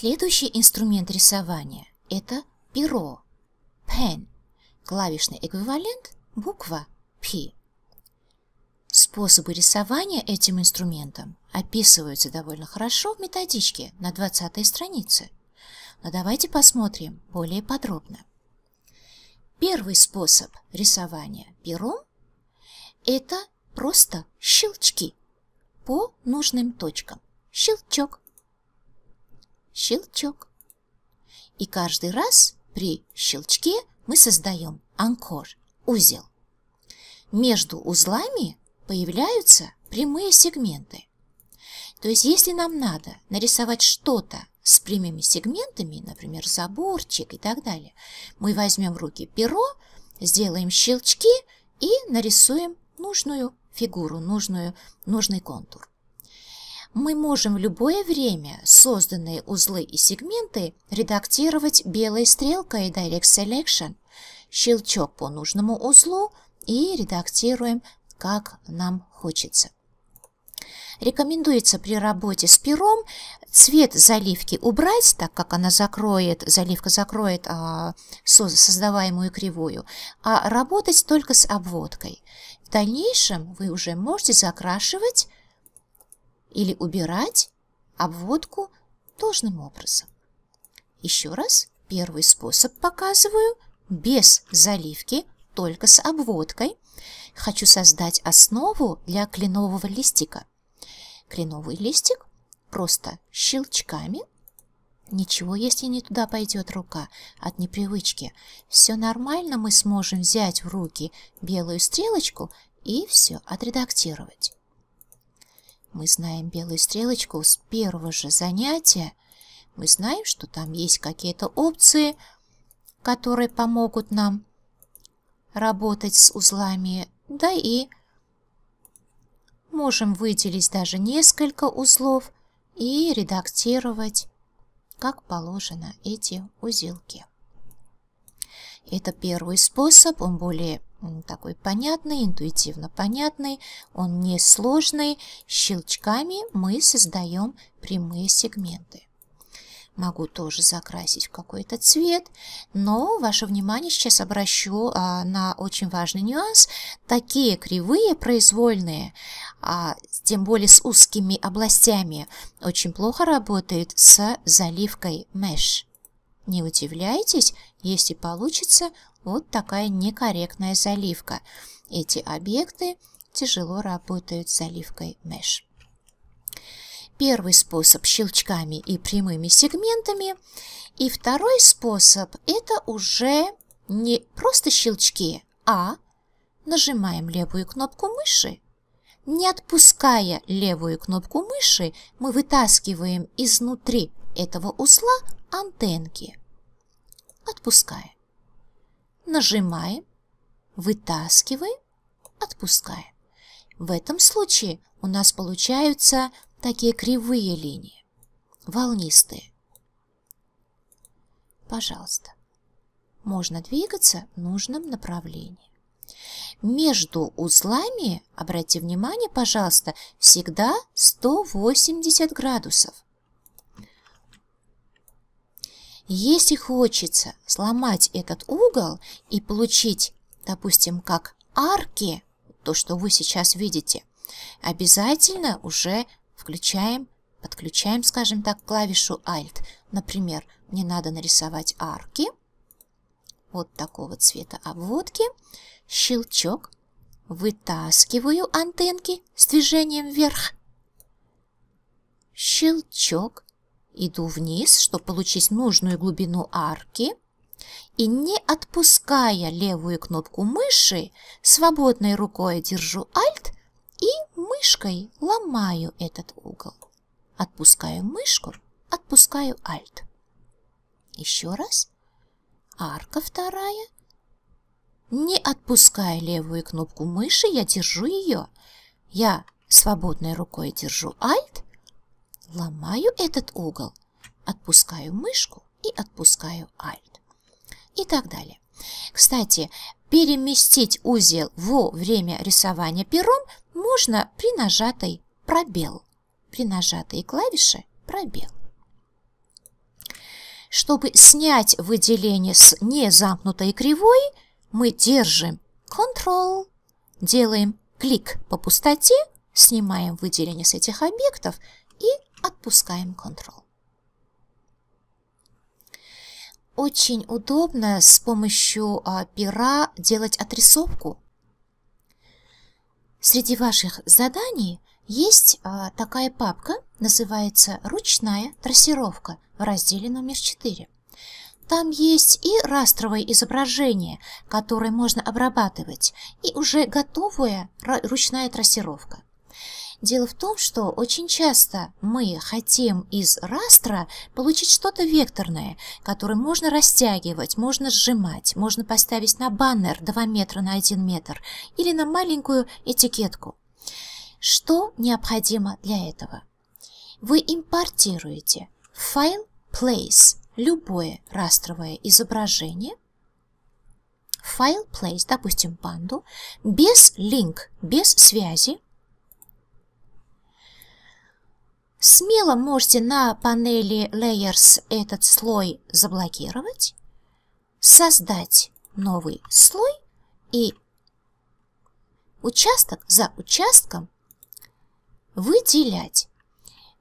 Следующий инструмент рисования – это перо, pen. Клавишный эквивалент – буква P. Способы рисования этим инструментом описываются довольно хорошо в методичке на 20 странице. Но давайте посмотрим более подробно. Первый способ рисования пером – это просто щелчки по нужным точкам. Щелчок, щелчок. И каждый раз при щелчке мы создаем анкор, узел. Между узлами появляются прямые сегменты. То есть, если нам надо нарисовать что-то с прямыми сегментами, например, заборчик и так далее, мы возьмем в руки перо, сделаем щелчки и нарисуем нужную фигуру, нужную, нужный контур мы можем в любое время созданные узлы и сегменты редактировать белой стрелкой Direct Selection, щелчок по нужному узлу и редактируем, как нам хочется. Рекомендуется при работе с пером цвет заливки убрать, так как она закроет, заливка закроет а, создаваемую кривую, а работать только с обводкой. В дальнейшем вы уже можете закрашивать или убирать обводку должным образом. Еще раз первый способ показываю без заливки, только с обводкой. Хочу создать основу для кленового листика. Кленовый листик просто щелчками. Ничего, если не туда пойдет рука от непривычки. Все нормально, мы сможем взять в руки белую стрелочку и все отредактировать. Мы знаем белую стрелочку с первого же занятия. Мы знаем, что там есть какие-то опции, которые помогут нам работать с узлами. Да и можем выделить даже несколько узлов и редактировать, как положено, эти узелки. Это первый способ, он более такой понятный, интуитивно понятный, он не сложный. Щелчками мы создаем прямые сегменты. Могу тоже закрасить в какой-то цвет, но ваше внимание сейчас обращу а, на очень важный нюанс. Такие кривые произвольные, а, тем более с узкими областями, очень плохо работает с заливкой Mesh. Не удивляйтесь, если получится вот такая некорректная заливка. Эти объекты тяжело работают с заливкой Mesh. Первый способ щелчками и прямыми сегментами. И второй способ это уже не просто щелчки, а нажимаем левую кнопку мыши. Не отпуская левую кнопку мыши, мы вытаскиваем изнутри этого узла антенки. Отпускаем нажимаем, вытаскиваем, отпускаем. В этом случае у нас получаются такие кривые линии, волнистые. Пожалуйста. Можно двигаться в нужном направлении. Между узлами, обратите внимание, пожалуйста, всегда 180 градусов. Если хочется сломать этот угол и получить, допустим, как арки, то, что вы сейчас видите, обязательно уже включаем, подключаем, скажем так, клавишу Alt. Например, мне надо нарисовать арки вот такого цвета обводки, щелчок, вытаскиваю антенки с движением вверх, щелчок, Иду вниз, чтобы получить нужную глубину арки, и не отпуская левую кнопку мыши, свободной рукой держу Alt и мышкой ломаю этот угол. Отпускаю мышку, отпускаю Alt. Еще раз. Арка вторая. Не отпуская левую кнопку мыши, я держу ее. Я свободной рукой держу Alt Ломаю этот угол, отпускаю мышку и отпускаю Alt. И так далее. Кстати, переместить узел во время рисования пером можно при нажатой пробел. При нажатой клавише пробел. Чтобы снять выделение с незамкнутой кривой, мы держим Ctrl, делаем клик по пустоте, снимаем выделение с этих объектов и Отпускаем Ctrl. Очень удобно с помощью а, пера делать отрисовку. Среди ваших заданий есть а, такая папка, называется «Ручная трассировка» в разделе номер 4. Там есть и растровые изображения, которые можно обрабатывать, и уже готовая ручная трассировка. Дело в том, что очень часто мы хотим из растра получить что-то векторное, которое можно растягивать, можно сжимать, можно поставить на баннер 2 метра на 1 метр или на маленькую этикетку. Что необходимо для этого? Вы импортируете файл place, любое растровое изображение, файл place, допустим, панду, без link, без связи, смело можете на панели Layers этот слой заблокировать, создать новый слой и участок за участком выделять.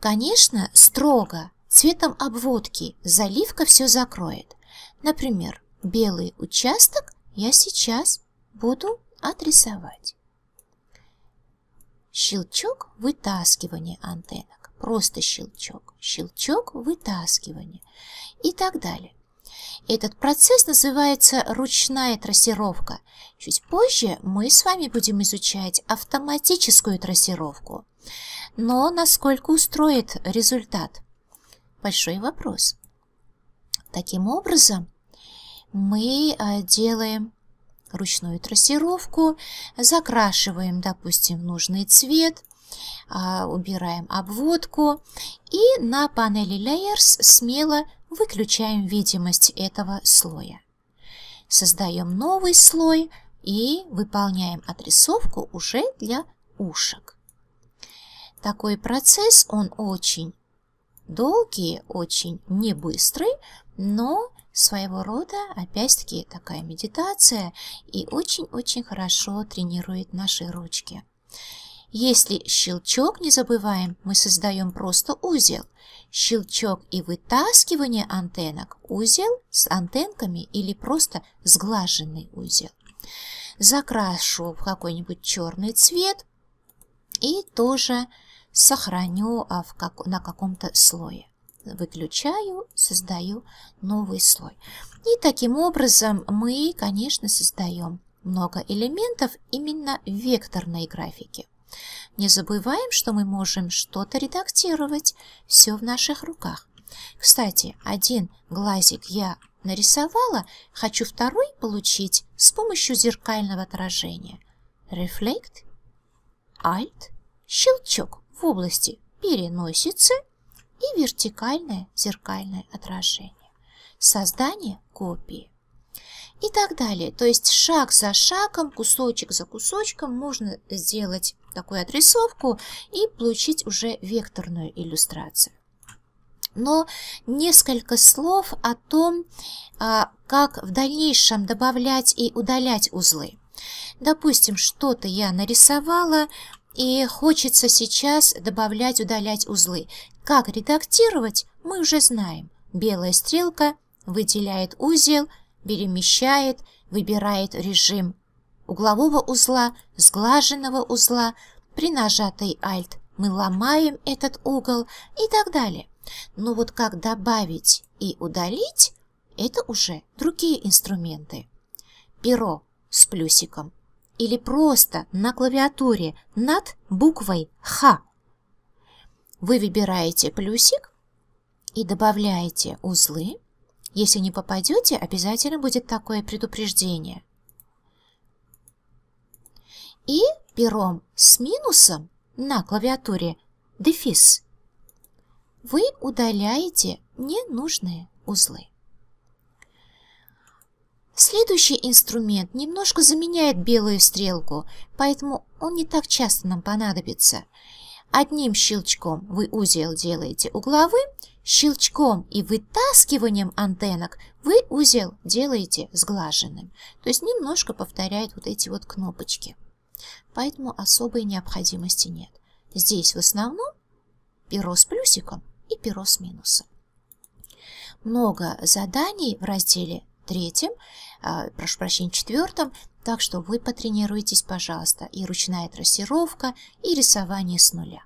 Конечно, строго цветом обводки заливка все закроет. Например, белый участок я сейчас буду отрисовать. Щелчок вытаскивания антенны просто щелчок, щелчок вытаскивания и так далее. Этот процесс называется ручная трассировка. Чуть позже мы с вами будем изучать автоматическую трассировку. Но насколько устроит результат? Большой вопрос. Таким образом, мы а, делаем ручную трассировку, закрашиваем, допустим, нужный цвет, а, убираем обводку и на панели Layers смело выключаем видимость этого слоя. Создаем новый слой и выполняем отрисовку уже для ушек. Такой процесс, он очень долгий, очень не быстрый, но своего рода, опять-таки, такая медитация и очень-очень хорошо тренирует наши ручки. Если щелчок не забываем, мы создаем просто узел. Щелчок и вытаскивание антеннок – узел с антенками или просто сглаженный узел. Закрашу в какой-нибудь черный цвет и тоже сохраню а, на каком-то слое выключаю, создаю новый слой. И таким образом мы, конечно, создаем много элементов именно в векторной графике. Не забываем, что мы можем что-то редактировать. Все в наших руках. Кстати, один глазик я нарисовала, хочу второй получить с помощью зеркального отражения. Reflect, Alt, щелчок в области переносицы и вертикальное зеркальное отражение. Создание копии. И так далее. То есть шаг за шагом, кусочек за кусочком можно сделать такую отрисовку и получить уже векторную иллюстрацию. Но несколько слов о том, а, как в дальнейшем добавлять и удалять узлы. Допустим, что-то я нарисовала, и хочется сейчас добавлять, удалять узлы. Как редактировать, мы уже знаем. Белая стрелка выделяет узел, перемещает, выбирает режим углового узла, сглаженного узла, при нажатой Alt мы ломаем этот угол и так далее. Но вот как добавить и удалить, это уже другие инструменты. Перо с плюсиком или просто на клавиатуре над буквой «Х». Вы выбираете плюсик и добавляете узлы. Если не попадете, обязательно будет такое предупреждение и пером с минусом на клавиатуре дефис вы удаляете ненужные узлы. Следующий инструмент немножко заменяет белую стрелку, поэтому он не так часто нам понадобится. Одним щелчком вы узел делаете угловым, щелчком и вытаскиванием антеннок вы узел делаете сглаженным. То есть немножко повторяет вот эти вот кнопочки. Поэтому особой необходимости нет. Здесь в основном перо с плюсиком и перо с минусом. Много заданий в разделе третьем, а, прошу прощения, четвертом, так что вы потренируйтесь, пожалуйста, и ручная трассировка, и рисование с нуля.